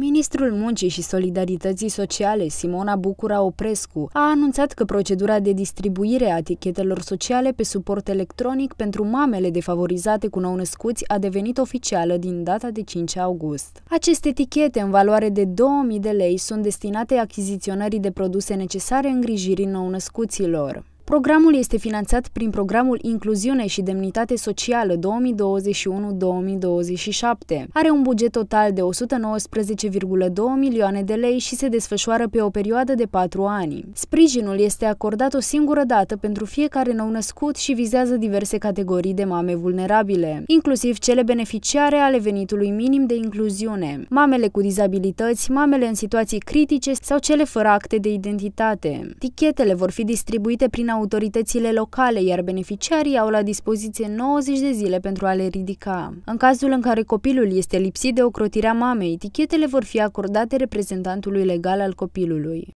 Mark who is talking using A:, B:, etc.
A: Ministrul Muncii și Solidarității Sociale, Simona Bucura Oprescu, a anunțat că procedura de distribuire a etichetelor sociale pe suport electronic pentru mamele defavorizate cu nou-născuți a devenit oficială din data de 5 august. Aceste etichete, în valoare de 2000 de lei, sunt destinate achiziționării de produse necesare îngrijirii nou-născuților. Programul este finanțat prin Programul Incluziune și Demnitate Socială 2021-2027. Are un buget total de 119,2 milioane de lei și se desfășoară pe o perioadă de 4 ani. Sprijinul este acordat o singură dată pentru fiecare nou-născut și vizează diverse categorii de mame vulnerabile, inclusiv cele beneficiare ale venitului minim de incluziune, mamele cu dizabilități, mamele în situații critice sau cele fără acte de identitate. Tichetele vor fi distribuite prin autoritățile locale, iar beneficiarii au la dispoziție 90 de zile pentru a le ridica. În cazul în care copilul este lipsit de ocrotirea mamei, etichetele vor fi acordate reprezentantului legal al copilului.